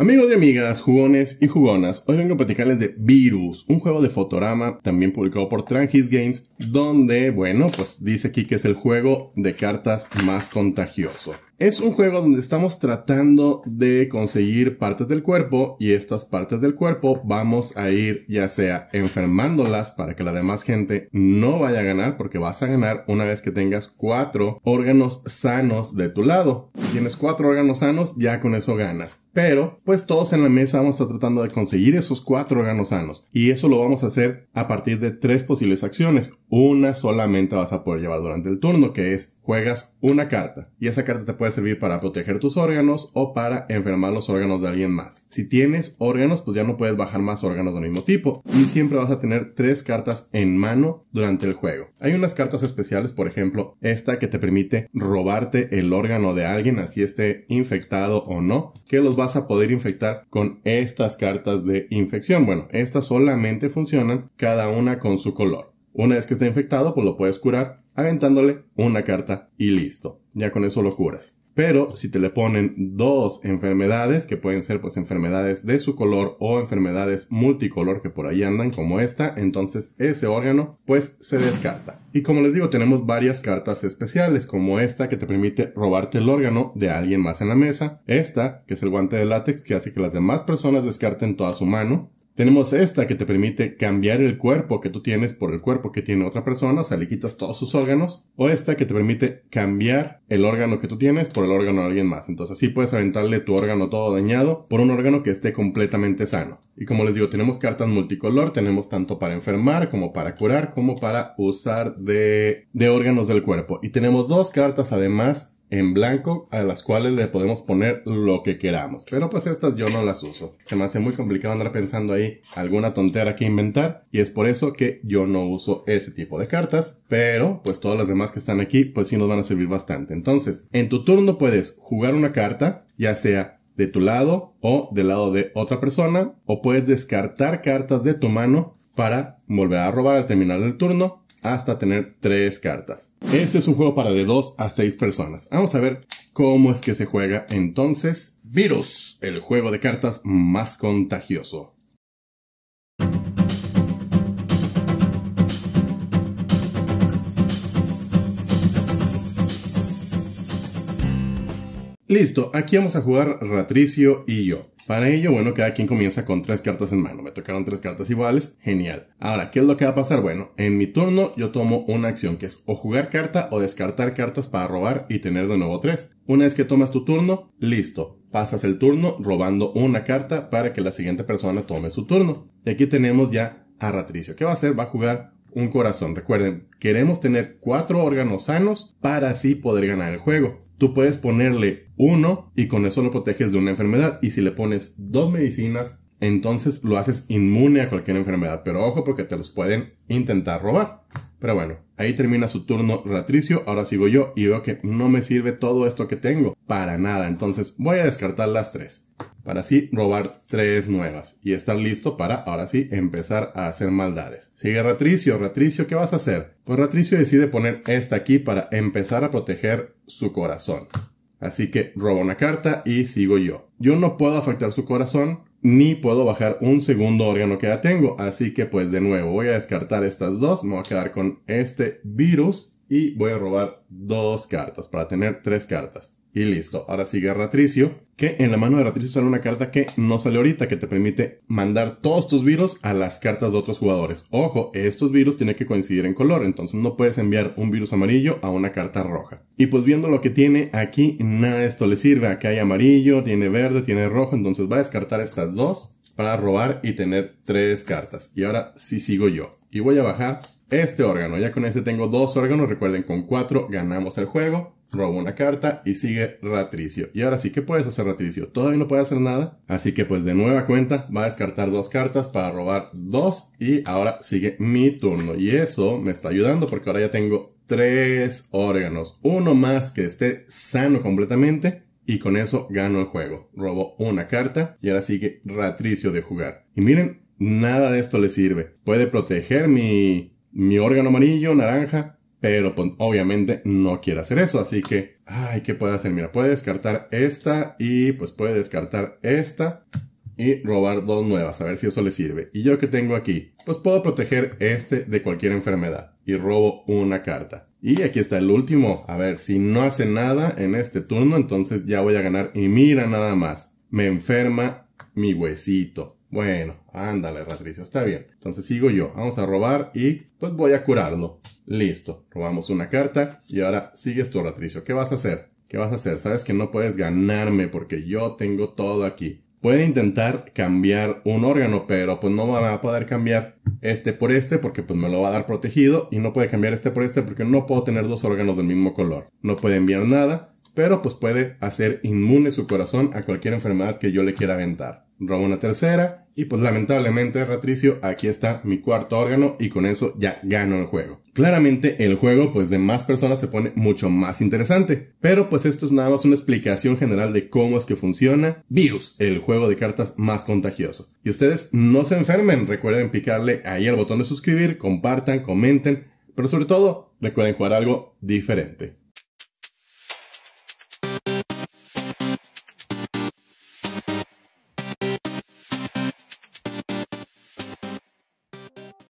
Amigos y amigas, jugones y jugonas, hoy vengo a platicarles de Virus, un juego de fotorama también publicado por Trangis Games, donde, bueno, pues dice aquí que es el juego de cartas más contagioso. Es un juego donde estamos tratando de conseguir partes del cuerpo y estas partes del cuerpo vamos a ir ya sea enfermándolas para que la demás gente no vaya a ganar porque vas a ganar una vez que tengas cuatro órganos sanos de tu lado. tienes cuatro órganos sanos, ya con eso ganas. Pero, pues todos en la mesa vamos a estar tratando de conseguir esos cuatro órganos sanos y eso lo vamos a hacer a partir de tres posibles acciones. Una solamente vas a poder llevar durante el turno que es juegas una carta y esa carta te puede servir para proteger tus órganos o para enfermar los órganos de alguien más. Si tienes órganos, pues ya no puedes bajar más órganos del mismo tipo y siempre vas a tener tres cartas en mano durante el juego. Hay unas cartas especiales, por ejemplo, esta que te permite robarte el órgano de alguien, así esté infectado o no, que los vas a poder infectar con estas cartas de infección. Bueno, estas solamente funcionan cada una con su color. Una vez que esté infectado, pues lo puedes curar aventándole una carta y listo. Ya con eso lo curas. Pero si te le ponen dos enfermedades, que pueden ser pues enfermedades de su color o enfermedades multicolor que por ahí andan como esta, entonces ese órgano pues se descarta. Y como les digo, tenemos varias cartas especiales como esta que te permite robarte el órgano de alguien más en la mesa, esta que es el guante de látex que hace que las demás personas descarten toda su mano, tenemos esta que te permite cambiar el cuerpo que tú tienes por el cuerpo que tiene otra persona, o sea, le quitas todos sus órganos. O esta que te permite cambiar el órgano que tú tienes por el órgano de alguien más. Entonces así puedes aventarle tu órgano todo dañado por un órgano que esté completamente sano. Y como les digo, tenemos cartas multicolor, tenemos tanto para enfermar como para curar, como para usar de, de órganos del cuerpo. Y tenemos dos cartas además en blanco a las cuales le podemos poner lo que queramos. Pero pues estas yo no las uso. Se me hace muy complicado andar pensando ahí alguna tontera que inventar y es por eso que yo no uso ese tipo de cartas. Pero pues todas las demás que están aquí pues sí nos van a servir bastante. Entonces, en tu turno puedes jugar una carta, ya sea de tu lado o del lado de otra persona o puedes descartar cartas de tu mano para volver a robar al terminar el turno hasta tener tres cartas. Este es un juego para de 2 a 6 personas. Vamos a ver cómo es que se juega entonces Virus, el juego de cartas más contagioso. Listo, aquí vamos a jugar Ratricio y yo. Para ello, bueno, cada quien comienza con tres cartas en mano. Me tocaron tres cartas iguales. Genial. Ahora, ¿qué es lo que va a pasar? Bueno, en mi turno yo tomo una acción que es o jugar carta o descartar cartas para robar y tener de nuevo tres. Una vez que tomas tu turno, listo. Pasas el turno robando una carta para que la siguiente persona tome su turno. Y aquí tenemos ya a Ratricio. ¿Qué va a hacer? Va a jugar un corazón. Recuerden, queremos tener cuatro órganos sanos para así poder ganar el juego. Tú puedes ponerle uno y con eso lo proteges de una enfermedad. Y si le pones dos medicinas, entonces lo haces inmune a cualquier enfermedad. Pero ojo porque te los pueden intentar robar. Pero bueno, ahí termina su turno Ratricio, ahora sigo yo y veo que no me sirve todo esto que tengo, para nada, entonces voy a descartar las tres para así robar tres nuevas y estar listo para ahora sí empezar a hacer maldades. Sigue Ratricio, Ratricio, ¿qué vas a hacer? Pues Ratricio decide poner esta aquí para empezar a proteger su corazón. Así que robo una carta y sigo yo. Yo no puedo afectar su corazón, ni puedo bajar un segundo órgano que ya tengo, así que pues de nuevo voy a descartar estas dos, me voy a quedar con este virus y voy a robar dos cartas para tener tres cartas. Y listo. Ahora sigue Ratricio, que en la mano de Ratricio sale una carta que no sale ahorita, que te permite mandar todos tus virus a las cartas de otros jugadores. Ojo, estos virus tienen que coincidir en color, entonces no puedes enviar un virus amarillo a una carta roja. Y pues viendo lo que tiene aquí, nada de esto le sirve. Aquí hay amarillo, tiene verde, tiene rojo, entonces va a descartar estas dos para robar y tener tres cartas. Y ahora sí sigo yo. Y voy a bajar este órgano. Ya con este tengo dos órganos. Recuerden, con cuatro ganamos el juego. Robo una carta y sigue Ratricio. Y ahora sí, ¿qué puedes hacer Ratricio? Todavía no puede hacer nada, así que pues de nueva cuenta va a descartar dos cartas para robar dos y ahora sigue mi turno. Y eso me está ayudando porque ahora ya tengo tres órganos, uno más que esté sano completamente y con eso gano el juego. Robo una carta y ahora sigue Ratricio de jugar. Y miren, nada de esto le sirve. Puede proteger mi, mi órgano amarillo, naranja, pero pues, obviamente no quiere hacer eso, así que, ay, ¿qué puede hacer? Mira, puede descartar esta y pues puede descartar esta y robar dos nuevas, a ver si eso le sirve. ¿Y yo que tengo aquí? Pues puedo proteger este de cualquier enfermedad y robo una carta. Y aquí está el último. A ver, si no hace nada en este turno, entonces ya voy a ganar. Y mira nada más. Me enferma mi huesito. Bueno, ándale, Ratricio, está bien. Entonces sigo yo. Vamos a robar y pues voy a curarlo. Listo, robamos una carta y ahora sigues tu Ratricio. ¿Qué vas a hacer? ¿Qué vas a hacer? Sabes que no puedes ganarme porque yo tengo todo aquí. Puede intentar cambiar un órgano, pero pues no va a poder cambiar este por este porque pues me lo va a dar protegido y no puede cambiar este por este porque no puedo tener dos órganos del mismo color. No puede enviar nada, pero pues puede hacer inmune su corazón a cualquier enfermedad que yo le quiera aventar. Robo una tercera y pues lamentablemente, Ratricio, aquí está mi cuarto órgano y con eso ya gano el juego. Claramente el juego pues de más personas se pone mucho más interesante, pero pues esto es nada más una explicación general de cómo es que funciona Virus, el juego de cartas más contagioso. Y ustedes no se enfermen, recuerden picarle ahí al botón de suscribir, compartan, comenten, pero sobre todo recuerden jugar algo diferente.